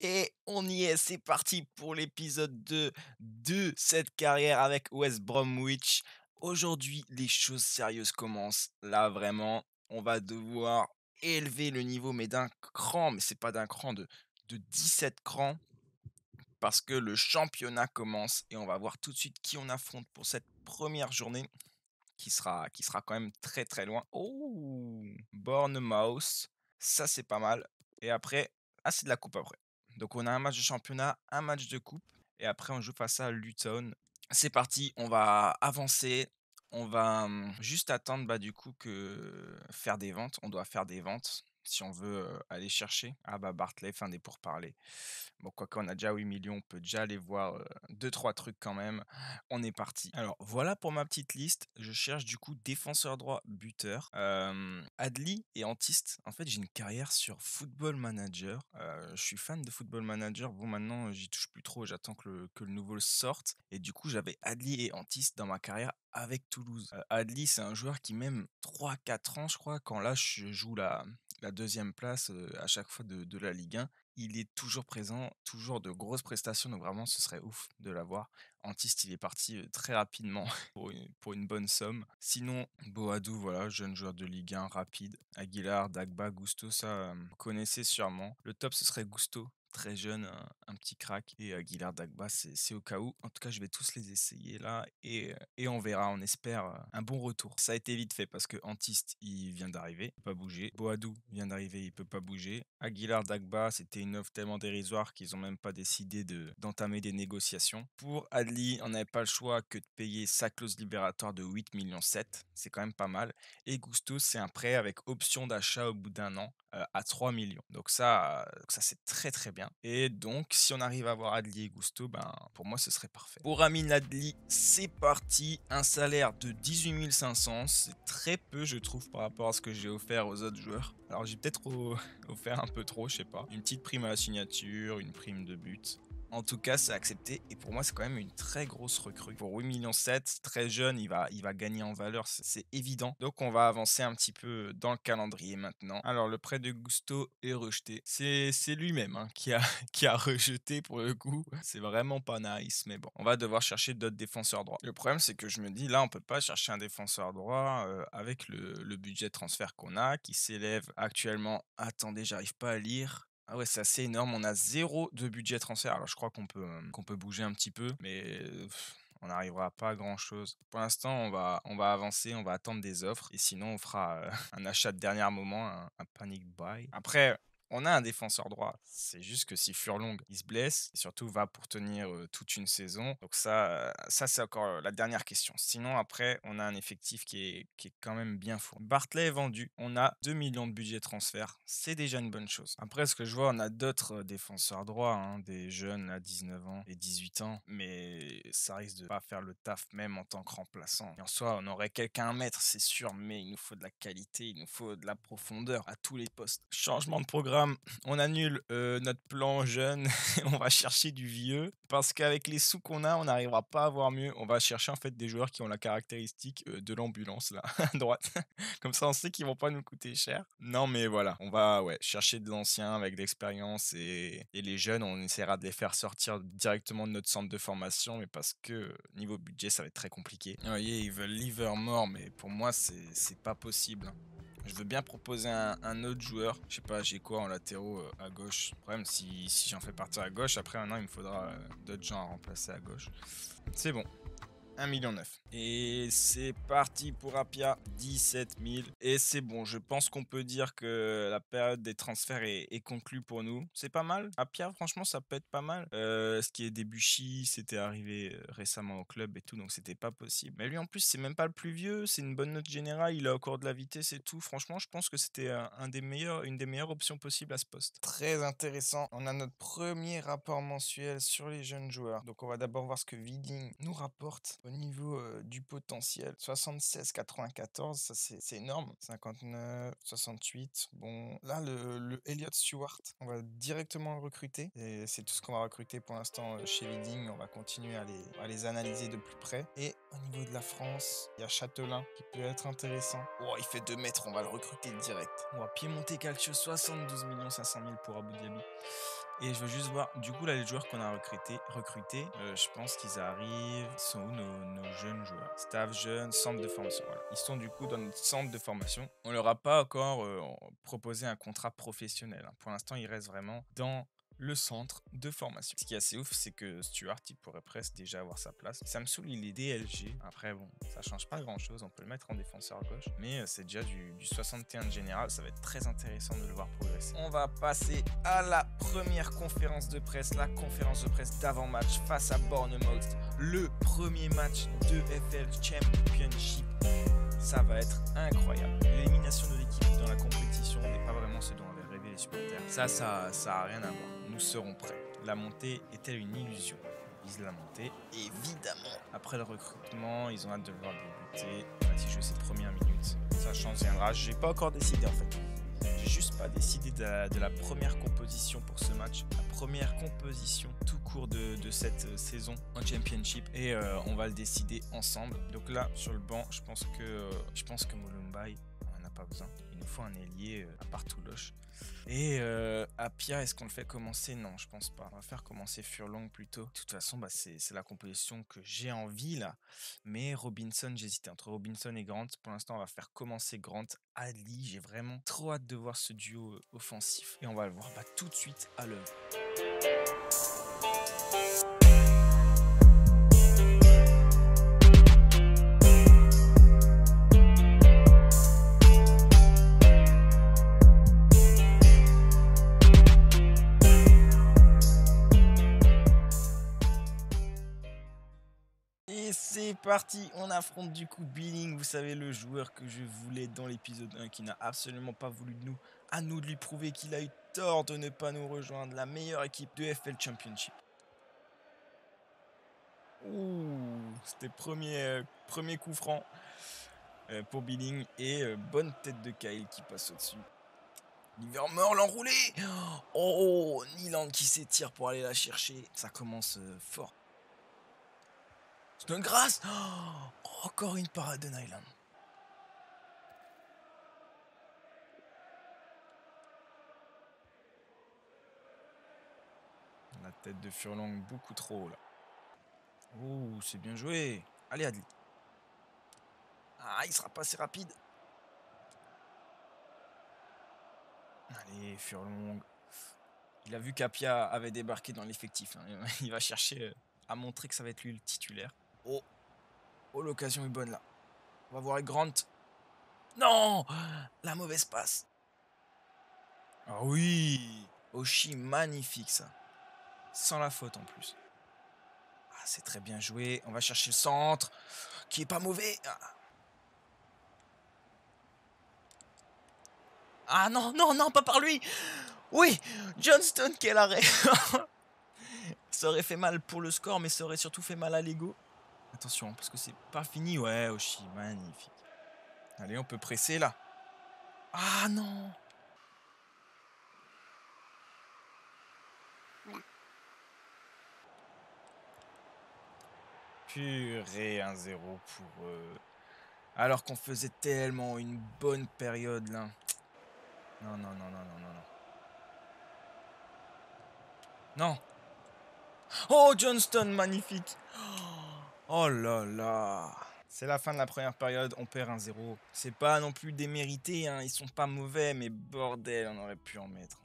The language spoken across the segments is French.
Et on y est, c'est parti pour l'épisode 2 de cette carrière avec West Bromwich. Aujourd'hui, les choses sérieuses commencent. Là, vraiment, on va devoir élever le niveau, mais d'un cran, mais c'est pas d'un cran, de, de 17 crans, parce que le championnat commence et on va voir tout de suite qui on affronte pour cette première journée, qui sera, qui sera quand même très très loin. Oh, Bournemouth, ça c'est pas mal. Et après, ah, c'est de la coupe après. Donc on a un match de championnat, un match de coupe, et après on joue face à Luton. C'est parti, on va avancer. On va mmh, juste attendre bah, du coup que faire des ventes. On doit faire des ventes si on veut aller chercher. Ah bah Bartley, fin des pourparlers. Bon, quoi qu'on a déjà 8 millions, on peut déjà aller voir 2-3 trucs quand même. On est parti. Alors voilà pour ma petite liste. Je cherche du coup défenseur droit, buteur. Adli et Antiste. En fait, j'ai une carrière sur Football Manager. je suis fan de Football Manager. Bon, maintenant, j'y touche plus trop. J'attends que le, nouveau sorte. Et du coup, j'avais Adli et Antiste dans ma carrière avec Toulouse. Adli, c'est un joueur qui même 3-4 ans, je crois, quand là je joue la, la deuxième place à chaque fois de, la Ligue 1. Il est toujours présent, toujours de grosses prestations, donc vraiment ce serait ouf de l'avoir. Antiste, il est parti très rapidement pour une, bonne somme. Sinon, Boadou, voilà, jeune joueur de Ligue 1, rapide. Aguilar, Dagba, Gusto, ça, vous connaissez sûrement. Le top, ce serait Gusto, très jeune, un, petit crack. Et Aguilar euh, Dagba, c'est au cas où. En tout cas, je vais tous les essayer là et, euh, et on verra, on espère euh, un bon retour. Ça a été vite fait parce que Antiste, il vient d'arriver, il peut pas bouger. Boadou vient d'arriver, il peut pas bouger. Aguilar Dagba, c'était une offre tellement dérisoire qu'ils ont même pas décidé d'entamer des négociations. Pour Adli, on n'avait pas le choix que de payer sa clause libératoire de 8,7 millions c'est quand même pas mal. Et Gusto, c'est un prêt avec option d'achat au bout d'un an. Euh, à 3 millions. Donc ça, euh, ça c'est très très bien. Et donc si on arrive à avoir Adli et Gusto, ben, pour moi ce serait parfait. Pour Amin Adli, c'est parti. Un salaire de 18 500, c'est très peu je trouve par rapport à ce que j'ai offert aux autres joueurs. Alors j'ai peut-être offert un peu trop, je sais pas. Une petite prime à la signature, une prime de but. En tout cas, c'est accepté. Et pour moi, c'est quand même une très grosse recrue. Pour 8 millions 7, très jeune, il va, il va gagner en valeur, c'est évident. Donc, on va avancer un petit peu dans le calendrier maintenant. Alors, le prêt de Gusto est rejeté. C'est lui-même hein, qui, a, qui a rejeté pour le coup. C'est vraiment pas nice, mais bon. On va devoir chercher d'autres défenseurs droits. Le problème, c'est que je me dis, là, on peut pas chercher un défenseur droit euh, avec le, le budget transfert qu'on a, qui s'élève actuellement. Attendez, j'arrive pas à lire. Ah ouais, c'est assez énorme. On a zéro de budget transfert. Alors je crois qu'on peut, euh, qu'on peut bouger un petit peu, mais euh, on n'arrivera pas à grand chose. Pour l'instant, on va, on va avancer, on va attendre des offres, et sinon on fera euh, un achat de dernier moment, un panic buy. Après, on a un défenseur droit. C'est juste que si Furlong, il se blesse, et surtout va pour tenir toute une saison. Donc ça, ça c'est encore la dernière question. Sinon, après, on a un effectif qui est, est quand même bien fort Bartley est vendu. On a 2 millions de budget transfert. C'est déjà une bonne chose. Après, ce que je vois, on a d'autres défenseurs droits, hein, des jeunes à 19 ans et 18 ans. Mais ça risque de pas faire le taf même en tant que remplaçant. en soi, on aurait quelqu'un à mettre, c'est sûr. Mais il nous faut de la qualité, il nous faut de la profondeur à tous les postes. Changement de programme on annule euh, notre plan jeune, on va chercher du vieux, parce qu'avec les sous qu'on a, on n'arrivera pas à avoir mieux. On va chercher en fait des joueurs qui ont la caractéristique euh, de l'ambulance, là, à droite. Comme ça, on sait qu'ils vont pas nous coûter cher. Non, mais voilà, on va ouais, chercher de l'ancien avec de l'expérience, et, les jeunes, on essaiera de les faire sortir directement de notre centre de formation, mais parce que niveau budget, ça va être très compliqué. Vous voyez, ils veulent Livermore, mais pour moi, c'est pas possible. Je veux bien proposer un, autre joueur. Je sais pas, j'ai quoi en latéraux euh, à gauche. problème, si, si j'en fais partir à gauche, après maintenant, il me faudra euh, d'autres gens à remplacer à gauche. C'est bon. 1,9 million Et c'est parti pour Apia, 17 000. Et c'est bon, je pense qu'on peut dire que la période des transferts est, conclue pour nous. C'est pas mal. Apia, franchement, ça peut être pas mal. Euh, ce qui est Debuchy, c'était arrivé euh, récemment au club et tout, donc c'était pas possible. Mais lui, en plus, c'est même pas le plus vieux. C'est une bonne note générale. Il a encore de la vitesse et tout. Franchement, je pense que c'était un, une des meilleures options possibles à ce poste. Très intéressant. On a notre premier rapport mensuel sur les jeunes joueurs. Donc, on va d'abord voir ce que Viding nous rapporte. Au niveau du potentiel, 76-94, ça c'est énorme. 59-68. Bon, là, le, Elliott Stewart, on va directement le recruter. Et c'est tout ce qu'on va recruter pour l'instant chez Leading. On va continuer à les, à les analyser de plus près. Et au niveau de la France, il y a Châtelain qui peut être intéressant. Oh, il fait 2 mètres, on va le recruter direct. On va piémonter Calcio, 72 500 000 pour Abu Dhabi. Et je veux juste voir, du coup, là, les joueurs qu'on a recrutés, recruté je pense qu'ils arrivent. Ils sont où nos, jeunes joueurs Staff jeunes, centre de formation. Ils sont du coup dans notre centre de formation. On leur a pas encore euh, proposé un contrat professionnel. Hein. Pour l'instant, ils restent vraiment dans le centre de formation. Ce qui est assez ouf, c'est que Stuart, il pourrait presque déjà avoir sa place. Ça me saoule, il est DLG. Après, bon, ça change pas grand chose. On peut le mettre en défenseur gauche. Mais euh, c'est déjà du, 61 de général. Ça va être très intéressant de le voir progresser. On va passer à la première conférence de presse. La conférence de presse d'avant-match face à Bournemouth. Le premier match de FL Championship ça va être incroyable. L'élimination de l'équipe dans la compétition n'est pas vraiment ce dont avaient rêvé les supporters. Ça, ça, ça a rien à voir. Seront prêts. La montée est-elle une illusion Ils la montée, évidemment. Après le recrutement, ils ont hâte de voir débuter. On va y jouer cette première minute. Sa chance viendra. J'ai pas encore décidé en fait. J'ai juste pas décidé de la, première composition pour ce match. La première composition tout court de, cette euh, saison en championship. Et euh, on va le décider ensemble. Donc là, sur le banc, je pense que euh, je pense que Molumbai, on n'a pas besoin il faut un ailier euh, à part loche Et euh, à pierre est-ce qu'on le fait commencer Non, je pense pas. On va faire commencer Furlong plutôt. De toute façon, bah, c'est la composition que j'ai envie là. Mais Robinson, j'hésitais entre Robinson et Grant. Pour l'instant, on va faire commencer Grant. Ali, j'ai vraiment trop hâte de voir ce duo euh, offensif. Et on va le voir bah, tout de suite à l'œuvre. parti, on affronte du coup Billing, vous savez le joueur que je voulais dans l'épisode 1 qui n'a absolument pas voulu de nous, à nous de lui prouver qu'il a eu tort de ne pas nous rejoindre, la meilleure équipe de FL Championship. Ouh, c'était premier, euh, premier coup franc euh, pour Billing et euh, bonne tête de Kyle qui passe au-dessus. Livermore l'enroulé Oh, Nilan qui s'étire pour aller la chercher. Ça commence fort de grâce. Oh, encore une parade de Nyland. La tête de Furlong beaucoup trop là. Ouh, c'est bien joué. Allez, Adli. Ah, il sera pas assez rapide. Allez, Furlong. Il a vu qu'Apia avait débarqué dans l'effectif. Hein. Il va chercher euh, à montrer que ça va être lui le titulaire. Oh. oh. l'occasion est bonne là. On va voir avec Grant. Non La mauvaise passe. Ah oui Oshi, magnifique ça. Sans la faute en plus. Ah, c'est très bien joué. On va chercher le centre, qui est pas mauvais. Ah. Ah non, non, non, pas par lui Oui Johnston, quel arrêt Ça aurait fait mal pour le score, mais ça aurait surtout fait mal à l'ego. Attention, parce que c'est pas fini. Ouais, Oshi, magnifique. Allez, on peut presser là. Ah non Purée, 1-0 pour eux. Alors qu'on faisait tellement une bonne période là. Non, non, non, non, non, non, non. Non Oh, Johnston, magnifique oh. Oh là là c'est la fin de la première période, on perd 1-0. C'est pas non plus démérité, hein. ils sont pas mauvais, mais bordel, on aurait pu en mettre.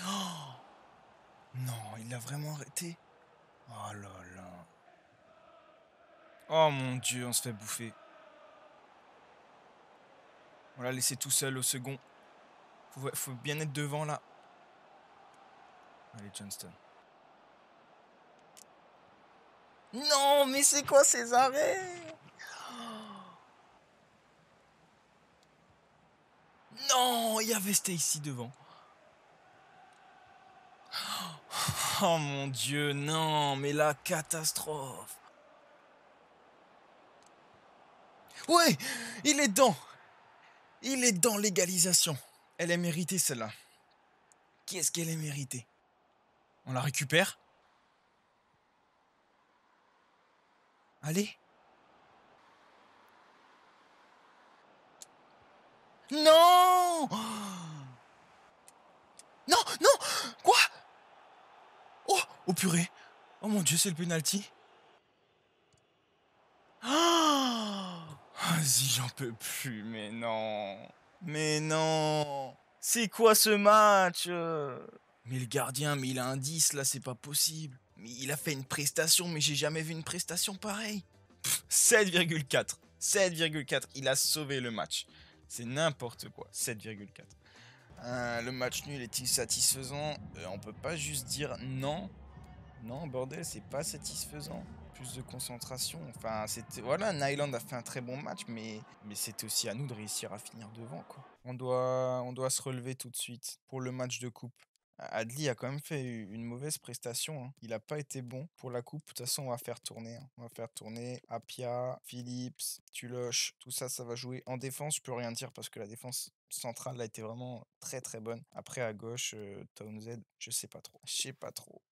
Oh non, il l'a vraiment arrêté. Oh là là. Oh mon dieu, on se fait bouffer. On l'a laissé tout seul au second. faut bien être devant là. Allez, Johnston. Non, mais c'est quoi ces arrêts Non, il y avait ici devant. Oh mon dieu, non, mais la catastrophe. Ouais, il est dans. Il est dans l'égalisation. Elle est méritée celle-là. Qui ce qu'elle est méritée On la récupère Allez. Non Non, non Quoi Oh Oh purée Oh mon dieu, c'est le penalty oh Vas-y, j'en peux plus, mais non Mais non C'est quoi ce match Mais le gardien, mais il a un 10 là, c'est pas possible il a fait une prestation, mais j'ai jamais vu une prestation pareille. 7,4. 7,4. Il a sauvé le match. C'est n'importe quoi. 7,4. Euh, le match nul est-il satisfaisant On euh, On peut pas juste dire non. Non, bordel, c'est pas satisfaisant. Plus de concentration. Enfin, c'était. Voilà, Nyland a fait un très bon match, mais, mais aussi à nous de réussir à finir devant, On doit, on doit se relever tout de suite pour le match de coupe. Adli a quand même fait une mauvaise prestation. Hein. Il n'a pas été bon pour la coupe. De toute façon, on va faire tourner. Hein. On va faire tourner Apia, Philips, Tuloche. Tout ça, ça va jouer. En défense, je peux rien dire parce que la défense centrale a été vraiment très très bonne. Après, à gauche, euh, Townsend, je sais pas trop. Je sais pas trop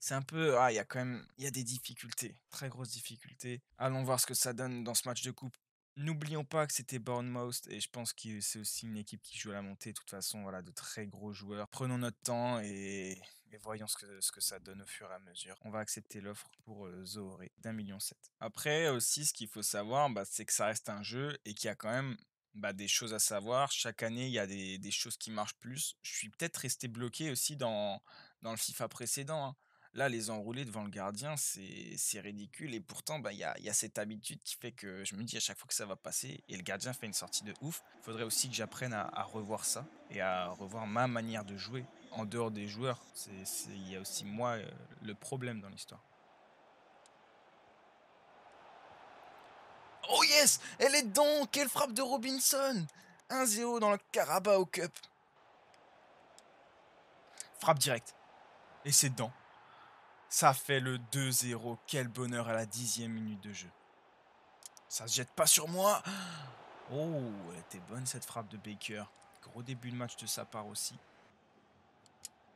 c'est un peu ah il y a quand même il y a des difficultés très grosses difficultés allons voir ce que ça donne dans ce match de coupe N'oublions pas que c'était Bournemouth et je pense que c'est aussi une équipe qui joue à la montée. De toute façon, voilà, de très gros joueurs. Prenons notre temps et, voyons ce que, ce que ça donne au fur et à mesure. On va accepter l'offre pour euh, d'un million sept. Après aussi, ce qu'il faut savoir, bah, c'est que ça reste un jeu et qu'il y a quand même bah, des choses à savoir. Chaque année, il y a des, choses qui marchent plus. Je suis peut-être resté bloqué aussi dans, dans le FIFA précédent. Hein. Là, les enrouler devant le gardien, c'est ridicule. Et pourtant, bah, il y, a, cette habitude qui fait que je me dis à chaque fois que ça va passer et le gardien fait une sortie de ouf, il faudrait aussi que j'apprenne à, revoir ça et à revoir ma manière de jouer en dehors des joueurs. Il y a aussi moi euh, le problème dans l'histoire. Oh yes Elle est dedans Quelle frappe de Robinson 1-0 dans le Carabao Cup. Frappe directe. Et c'est dedans. Ça fait le 2-0. Quel bonheur à la dixième minute de jeu. Ça se jette pas sur moi. Oh, elle était bonne cette frappe de Baker. Gros début de match de sa part aussi.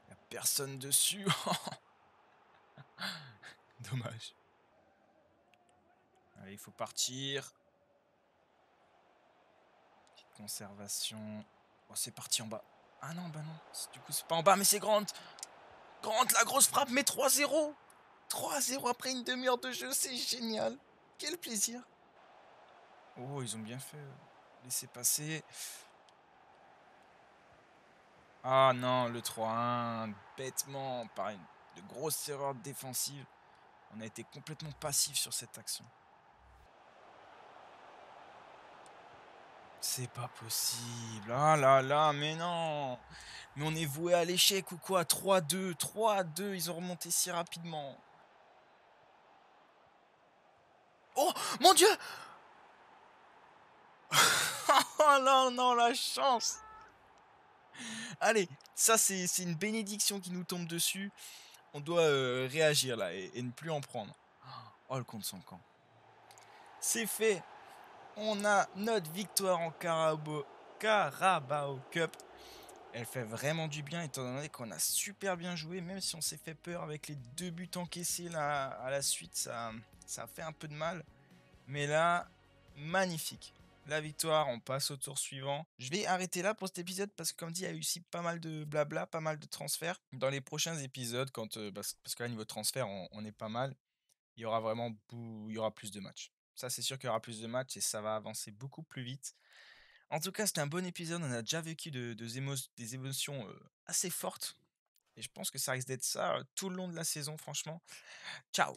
Il a personne dessus. Dommage. Allez, il faut partir. Petite conservation. Oh, c'est parti en bas. Ah non, bah non. Du coup, c'est pas en bas, mais c'est grande. Quand la grosse frappe mais 3-0 3-0 après une demi-heure de jeu, c'est génial Quel plaisir Oh, ils ont bien fait. Euh, Laissez passer. Ah non, le 3-1, bêtement, par une grosse erreur défensive, On a été complètement passif sur cette action. C'est pas possible. Ah là là, mais non. Mais on est voué à l'échec ou quoi 3-2, 3-2, ils ont remonté si rapidement. Oh mon dieu Oh là, non, la chance Allez, ça c'est une bénédiction qui nous tombe dessus. On doit euh, réagir là et, ne plus en prendre. Oh le compte son camp. C'est fait on a notre victoire en Carabao, Cup. Elle fait vraiment du bien étant donné qu'on a super bien joué, même si on s'est fait peur avec les deux buts encaissés là, à la suite, ça, ça fait un peu de mal. Mais là, magnifique. La victoire, on passe au tour suivant. Je vais arrêter là pour cet épisode parce que comme dit, il y a eu aussi pas mal de blabla, pas mal de transferts. Dans les prochains épisodes, quand, euh, parce, qu'à niveau transfert, on, on est pas mal, il y aura vraiment il y aura plus de matchs. Ça, c'est sûr qu'il y aura plus de matchs et ça va avancer beaucoup plus vite. En tout cas, c'était un bon épisode. On a déjà vécu des émotions assez fortes. Et je pense que ça risque d'être ça tout le long de la saison, franchement. Ciao